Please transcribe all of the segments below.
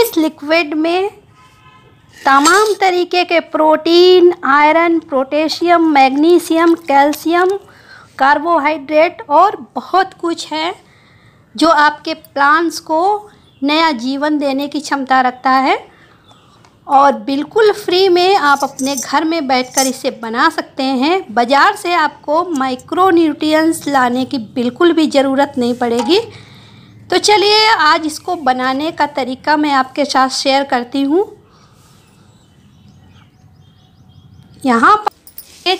इस लिक्विड में तमाम तरीके के protein iron potassium magnesium calcium carbohydrate और बहुत कुछ है जो आपके प्लांट्स को नया जीवन देने की क्षमता रखता है और बिल्कुल फ्री में आप अपने घर में बैठकर इसे बना सकते हैं बाज़ार से आपको माइक्रो न्यूट्रिएंट्स लाने की बिल्कुल भी ज़रूरत नहीं पड़ेगी तो चलिए आज इसको बनाने का तरीका मैं आपके साथ शेयर करती हूँ यहाँ पर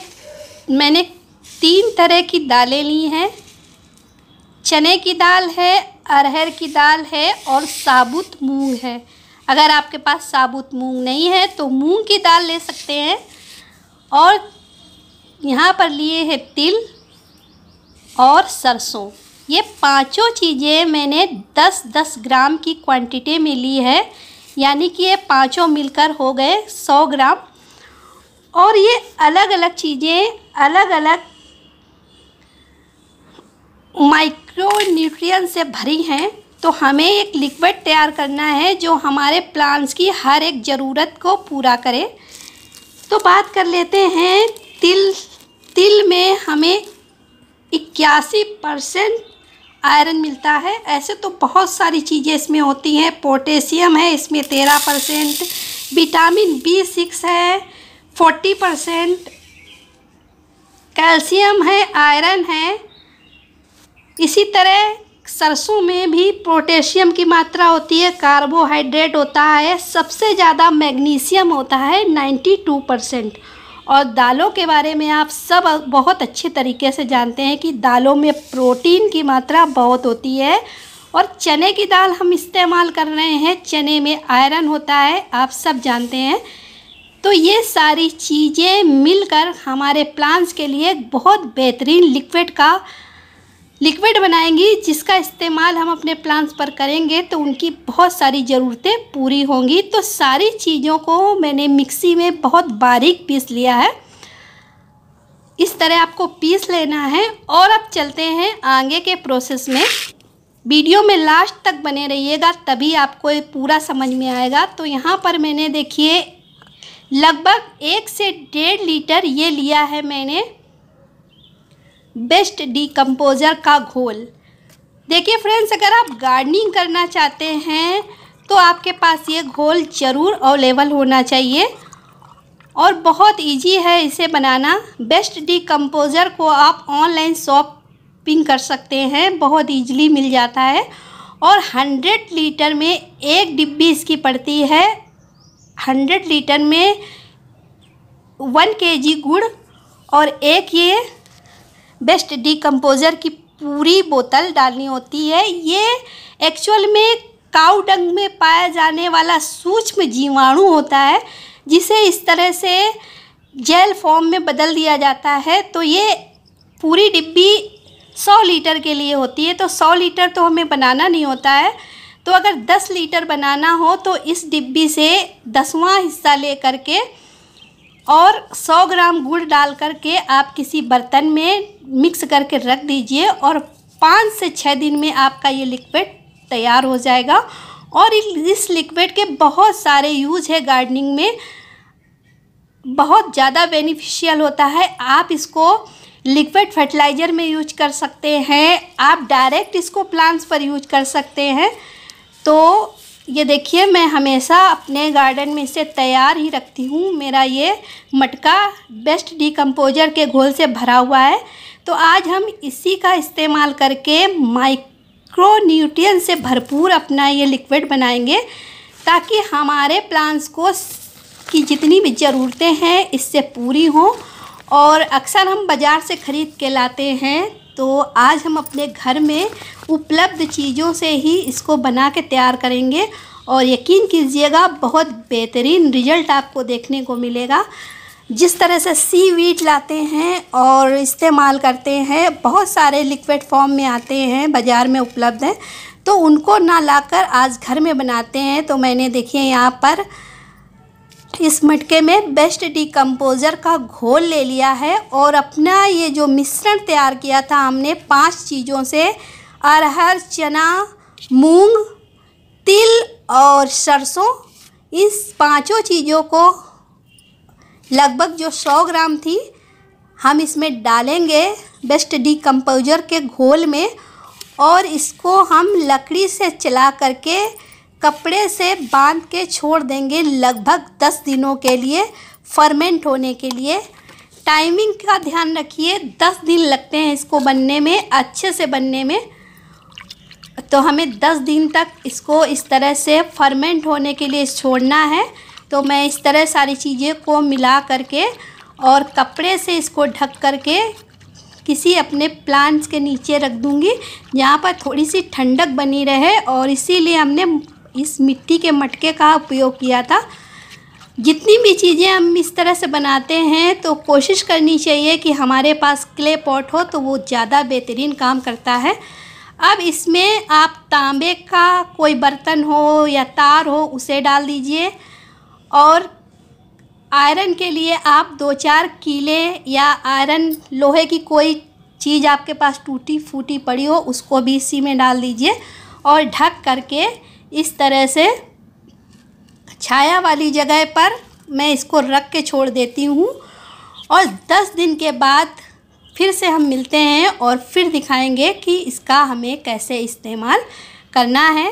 मैंने तीन तरह की दालें ली हैं चने की दाल है अरहर की दाल है और साबुत मूंग है अगर आपके पास साबुत मूंग नहीं है तो मूंग की दाल ले सकते हैं और यहाँ पर लिए हैं तिल और सरसों ये पांचों चीज़ें मैंने 10-10 ग्राम की क्वांटिटी में ली है यानी कि ये पांचों मिलकर हो गए 100 ग्राम और ये अलग अलग चीज़ें अलग अलग माइक्रो न्यूट्रिएंट से भरी हैं तो हमें एक लिक्विड तैयार करना है जो हमारे प्लांट्स की हर एक ज़रूरत को पूरा करे तो बात कर लेते हैं तिल तिल में हमें इक्यासी परसेंट आयरन मिलता है ऐसे तो बहुत सारी चीज़ें इसमें होती हैं पोटेशियम है इसमें तेरह परसेंट विटामिन बी सिक्स है फोर्टी परसेंट कैल्शियम है आयरन है इसी तरह सरसों में भी पोटेशियम की मात्रा होती है कार्बोहाइड्रेट होता है सबसे ज़्यादा मैग्नीशियम होता है नाइन्टी टू परसेंट और दालों के बारे में आप सब बहुत अच्छे तरीके से जानते हैं कि दालों में प्रोटीन की मात्रा बहुत होती है और चने की दाल हम इस्तेमाल कर रहे हैं चने में आयरन होता है आप सब जानते हैं तो ये सारी चीज़ें मिलकर हमारे प्लांट्स के लिए बहुत बेहतरीन लिक्विड का लिक्विड बनाएंगी जिसका इस्तेमाल हम अपने प्लांट्स पर करेंगे तो उनकी बहुत सारी ज़रूरतें पूरी होंगी तो सारी चीज़ों को मैंने मिक्सी में बहुत बारीक पीस लिया है इस तरह आपको पीस लेना है और अब चलते हैं आगे के प्रोसेस में वीडियो में लास्ट तक बने रहिएगा तभी आपको ये पूरा समझ में आएगा तो यहाँ पर मैंने देखिए लगभग एक से डेढ़ लीटर ये लिया है मैंने बेस्ट डिकम्पोज़र का घोल देखिए फ्रेंड्स अगर आप गार्डनिंग करना चाहते हैं तो आपके पास ये घोल ज़रूर अवेलेबल होना चाहिए और बहुत इजी है इसे बनाना बेस्ट डिकम्पोज़र को आप ऑनलाइन शॉपिंग कर सकते हैं बहुत इजीली मिल जाता है और 100 लीटर में एक डिब्बी इसकी पड़ती है 100 लीटर में वन के जी गुड़ और एक ये बेस्ट डिकम्पोज़र की पूरी बोतल डालनी होती है ये एक्चुअल में काउडंग डंग में पाया जाने वाला सूक्ष्म जीवाणु होता है जिसे इस तरह से जेल फॉर्म में बदल दिया जाता है तो ये पूरी डिब्बी सौ लीटर के लिए होती है तो सौ लीटर तो हमें बनाना नहीं होता है तो अगर दस लीटर बनाना हो तो इस डिब्बी से दसवां हिस्सा ले करके और 100 ग्राम गुड़ डाल करके आप किसी बर्तन में मिक्स करके रख दीजिए और पाँच से छः दिन में आपका ये लिक्विड तैयार हो जाएगा और इस लिक्विड के बहुत सारे यूज है गार्डनिंग में बहुत ज़्यादा बेनिफिशियल होता है आप इसको लिक्विड फर्टिलाइज़र में यूज कर सकते हैं आप डायरेक्ट इसको प्लांट्स पर यूज कर सकते हैं तो ये देखिए मैं हमेशा अपने गार्डन में इसे तैयार ही रखती हूँ मेरा ये मटका बेस्ट डिकम्पोजर के घोल से भरा हुआ है तो आज हम इसी का इस्तेमाल करके माइक्रो न्यूट्रिय से भरपूर अपना ये लिक्विड बनाएंगे ताकि हमारे प्लांट्स को की जितनी भी ज़रूरतें हैं इससे पूरी हों और अक्सर हम बाज़ार से ख़रीद के लाते हैं तो आज हम अपने घर में उपलब्ध चीज़ों से ही इसको बना के तैयार करेंगे और यकीन कीजिएगा बहुत बेहतरीन रिजल्ट आपको देखने को मिलेगा जिस तरह से सी वीट लाते हैं और इस्तेमाल करते हैं बहुत सारे लिक्विड फॉर्म में आते हैं बाज़ार में उपलब्ध हैं तो उनको ना लाकर आज घर में बनाते हैं तो मैंने देखिए यहाँ पर इस मटके में बेस्ट डिकम्पोज़र का घोल ले लिया है और अपना ये जो मिश्रण तैयार किया था हमने पांच चीज़ों से अरहर चना मूंग तिल और सरसों इस पांचों चीज़ों को लगभग जो सौ ग्राम थी हम इसमें डालेंगे बेस्ट डिकम्पोज़र के घोल में और इसको हम लकड़ी से चला करके कपड़े से बांध के छोड़ देंगे लगभग दस दिनों के लिए फर्मेंट होने के लिए टाइमिंग का ध्यान रखिए दस दिन लगते हैं इसको बनने में अच्छे से बनने में तो हमें दस दिन तक इसको इस तरह से फर्मेंट होने के लिए छोड़ना है तो मैं इस तरह सारी चीज़ें को मिला करके और कपड़े से इसको ढक करके किसी अपने प्लांट्स के नीचे रख दूँगी जहाँ पर थोड़ी सी ठंडक बनी रहे और इसीलिए हमने इस मिट्टी के मटके का उपयोग किया था जितनी भी चीज़ें हम इस तरह से बनाते हैं तो कोशिश करनी चाहिए कि हमारे पास क्ले पॉट हो तो वो ज़्यादा बेहतरीन काम करता है अब इसमें आप तांबे का कोई बर्तन हो या तार हो उसे डाल दीजिए और आयरन के लिए आप दो चार कीले या आयरन लोहे की कोई चीज़ आपके पास टूटी फूटी पड़ी हो उसको भी इसी में डाल दीजिए और ढक करके इस तरह से छाया वाली जगह पर मैं इसको रख के छोड़ देती हूँ और दस दिन के बाद फिर से हम मिलते हैं और फिर दिखाएंगे कि इसका हमें कैसे इस्तेमाल करना है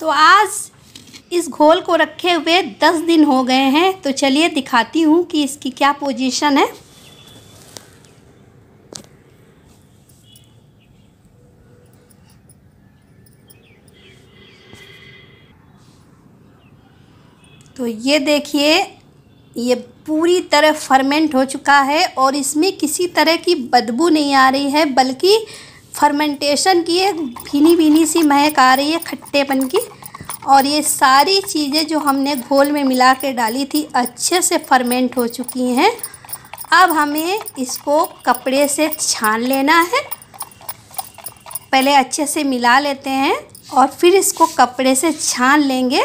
तो आज इस घोल को रखे हुए दस दिन हो गए हैं तो चलिए दिखाती हूँ कि इसकी क्या पोजीशन है तो ये देखिए ये पूरी तरह फर्मेंट हो चुका है और इसमें किसी तरह की बदबू नहीं आ रही है बल्कि फर्मेंटेशन की एक भीनी भीनी सी महक आ रही है खट्टेपन की और ये सारी चीज़ें जो हमने घोल में मिला के डाली थी अच्छे से फर्मेंट हो चुकी हैं अब हमें इसको कपड़े से छान लेना है पहले अच्छे से मिला लेते हैं और फिर इसको कपड़े से छान लेंगे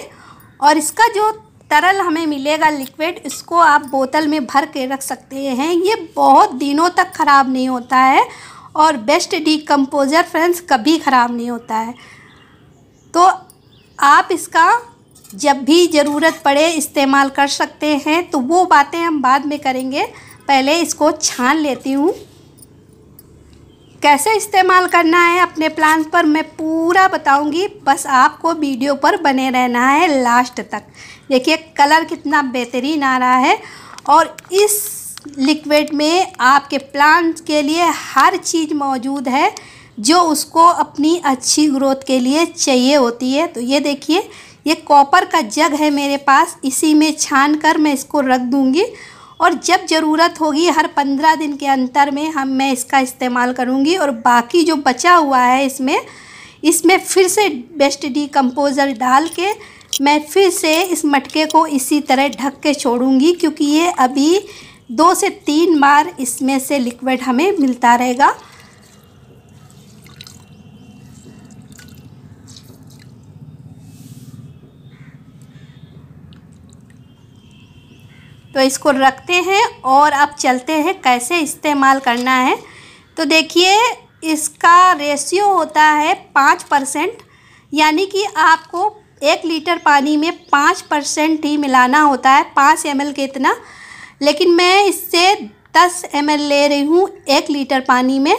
और इसका जो तरल हमें मिलेगा लिक्विड इसको आप बोतल में भर के रख सकते हैं ये बहुत दिनों तक ख़राब नहीं होता है और बेस्ट डिकम्पोज़र फ्रेंड्स कभी ख़राब नहीं होता है तो आप इसका जब भी ज़रूरत पड़े इस्तेमाल कर सकते हैं तो वो बातें हम बाद में करेंगे पहले इसको छान लेती हूँ कैसे इस्तेमाल करना है अपने प्लान पर मैं पूरा बताऊंगी बस आपको वीडियो पर बने रहना है लास्ट तक देखिए कलर कितना बेहतरीन आ रहा है और इस लिक्विड में आपके प्लांट के लिए हर चीज़ मौजूद है जो उसको अपनी अच्छी ग्रोथ के लिए चाहिए होती है तो ये देखिए ये कॉपर का जग है मेरे पास इसी में छान कर मैं इसको रख दूँगी और जब ज़रूरत होगी हर पंद्रह दिन के अंतर में हम मैं इसका इस्तेमाल करूँगी और बाकी जो बचा हुआ है इसमें इसमें फिर से बेस्ट डिकम्पोज़र डाल के मैं फिर से इस मटके को इसी तरह ढक के छोड़ूंगी क्योंकि ये अभी दो से तीन बार इसमें से लिक्विड हमें मिलता रहेगा तो इसको रखते हैं और अब चलते हैं कैसे इस्तेमाल करना है तो देखिए इसका रेशियो होता है पाँच परसेंट यानी कि आपको एक लीटर पानी में पाँच परसेंट ही मिलाना होता है पाँच एम एल के इतना लेकिन मैं इससे दस एम एल ले रही हूँ एक लीटर पानी में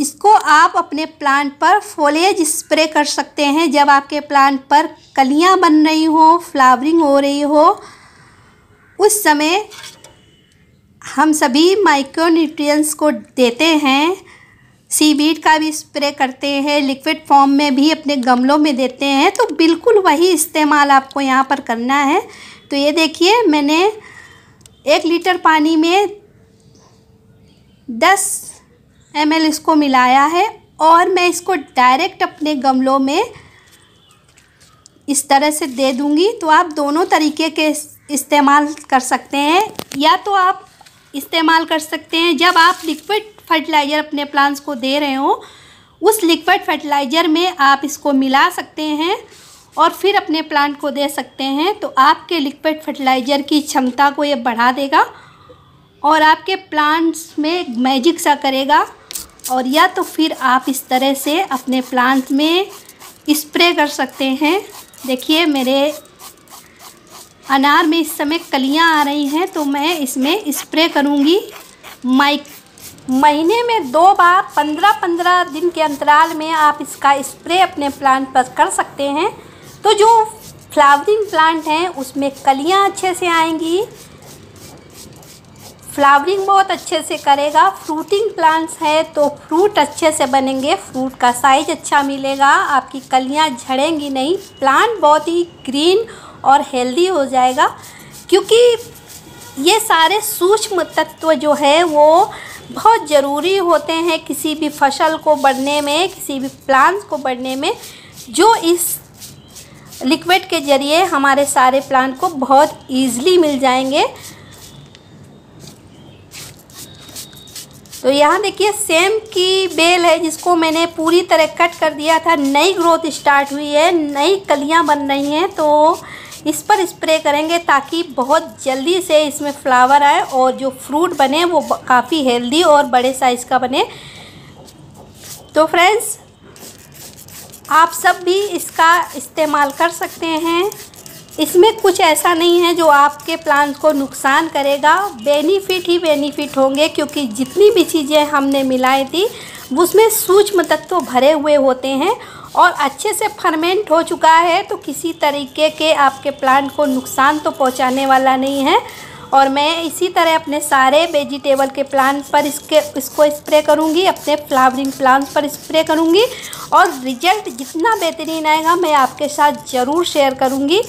इसको आप अपने प्लांट पर फोलेज स्प्रे कर सकते हैं जब आपके प्लांट पर कलियाँ बन रही हो फ्लावरिंग हो रही हो उस समय हम सभी माइक्रोन्यूट्रिएंट्स को देते हैं सीवीड का भी स्प्रे करते हैं लिक्विड फॉर्म में भी अपने गमलों में देते हैं तो बिल्कुल वही इस्तेमाल आपको यहाँ पर करना है तो ये देखिए मैंने एक लीटर पानी में दस एम इसको मिलाया है और मैं इसको डायरेक्ट अपने गमलों में इस तरह से दे दूँगी तो आप दोनों तरीके के इस्तेमाल कर सकते हैं या तो आप इस्तेमाल कर सकते हैं जब आप लिक्विड फर्टिलाइज़र अपने प्लांट्स को दे रहे हो उस लिक्विड फर्टिलाइज़र में आप इसको मिला सकते हैं और फिर अपने प्लांट को दे सकते हैं तो आपके लिक्विड फर्टिलाइज़र की क्षमता को ये बढ़ा देगा और आपके प्लांट्स में मैजिक सा करेगा और या तो फिर आप इस तरह से अपने प्लांट में इस्प्रे कर सकते हैं देखिए मेरे अनार में इस समय कलियां आ रही हैं तो मैं इसमें स्प्रे करूँगी माइक महीने में दो बार पंद्रह पंद्रह दिन के अंतराल में आप इसका स्प्रे अपने प्लांट पर कर सकते हैं तो जो फ्लावरिंग प्लांट हैं उसमें कलियां अच्छे से आएंगी फ्लावरिंग बहुत अच्छे से करेगा फ्रूटिंग प्लांट्स है तो फ्रूट अच्छे से बनेंगे फ्रूट का साइज अच्छा मिलेगा आपकी कलियां झड़ेंगी नहीं प्लांट बहुत ही ग्रीन और हेल्दी हो जाएगा क्योंकि ये सारे सूक्ष्म तत्व जो है वो बहुत ज़रूरी होते हैं किसी भी फसल को बढ़ने में किसी भी प्लांट्स को बढ़ने में जो इस लिक्विड के ज़रिए हमारे सारे प्लांट को बहुत ईजली मिल जाएंगे तो यहाँ देखिए सेम की बेल है जिसको मैंने पूरी तरह कट कर दिया था नई ग्रोथ स्टार्ट हुई है नई कलियाँ बन रही हैं तो इस पर स्प्रे करेंगे ताकि बहुत जल्दी से इसमें फ्लावर आए और जो फ्रूट बने वो काफ़ी हेल्दी और बड़े साइज़ का बने तो फ्रेंड्स आप सब भी इसका इस्तेमाल कर सकते हैं इसमें कुछ ऐसा नहीं है जो आपके प्लांट को नुकसान करेगा बेनिफिट ही बेनिफिट होंगे क्योंकि जितनी भी चीज़ें हमने मिलाई थी उसमें सूक्ष्म तत्व भरे हुए होते हैं और अच्छे से फर्मेंट हो चुका है तो किसी तरीके के आपके प्लांट को नुकसान तो पहुंचाने वाला नहीं है और मैं इसी तरह अपने सारे वेजिटेबल के प्लांट पर इसके इसको स्प्रे करूँगी अपने फ्लावरिंग प्लांट पर स्प्रे करूँगी और रिजल्ट जितना बेहतरीन आएगा मैं आपके साथ ज़रूर शेयर करूँगी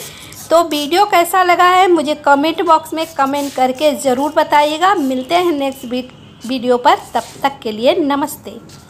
तो वीडियो कैसा लगा है मुझे कमेंट बॉक्स में कमेंट करके ज़रूर बताइएगा मिलते हैं नेक्स्ट वीडियो पर तब तक के लिए नमस्ते